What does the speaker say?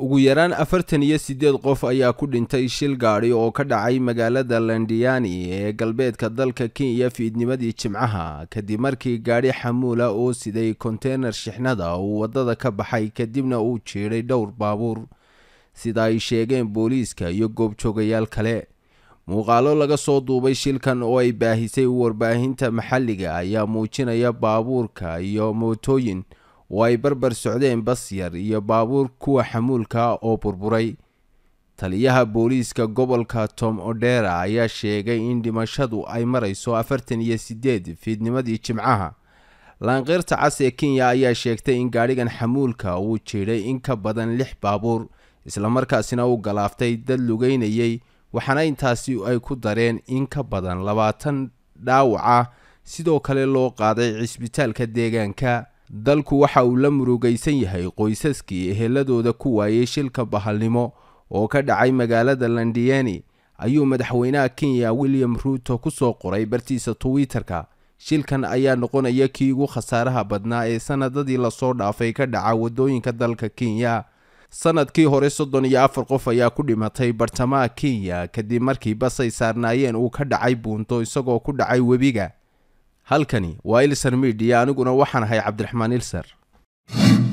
ugu yaraan afartan iyo siddeed qof ayaa ku dhintay shil gaadhi oo ka dhacay magaalada lendiyani ee galbeedka dalka kenya fiidnimadii jimcaha kadib markii gaadhi xamuula uu siday konteynar shixnada uu waddada ka baxay kadibna uu jiiray dhowr baabuur sida ay sheegeen booliiska iyo goobjoogayaal kale muuqaalo laga soo duubay shilkan oo ay baahisay warbaahinta maxalliga ayaa muujinaya baabuurka iyo mootooyin oo ay barbar socdeen bas yar iyo baabuur kuwa xamuulka ah oo burburay taliyaha booliiska gobolka tom odera ayaa sheegay in dhimashadu ay marayso afartan iyo siddeed fiidnimadii jimcaha laanqeyrta cas ee kenya ayaa sheegtay in gaadhigan xamuulka uu jiidhay in ka badan lix baabuur islamarkaasina uu galaaftay dad lugeynayay waxaana intaasi ay ku dareen in ka badan labaatan dhaawac sidoo kale loo qaaday cisbitaalka deegaanka dalku waxa uu la murugaysan yahay qoysaskii eheladooda ku waayey shilka bahalnimo oo ka dhacay magaalada londiyani ayuu madaxweynaha kenya william ruuto ku soo qoray bartiisa twitter-ka shilkan ayaa noqonaya kii ugu khasaaraha badnaa ee sanadadii lasoo dhaafay ka dhaca waddooyinka dalka kenya sanadkii hore soddon iyo afar qof ayaa ku dhimatay bartamaha kenya kadib markii bas ay saarnaayeen uu ka dhacay buunto isagoo ku dhacay webiga halkani waa ilser midiya aniguna waxaan ahay cabdiraxmaan ilsar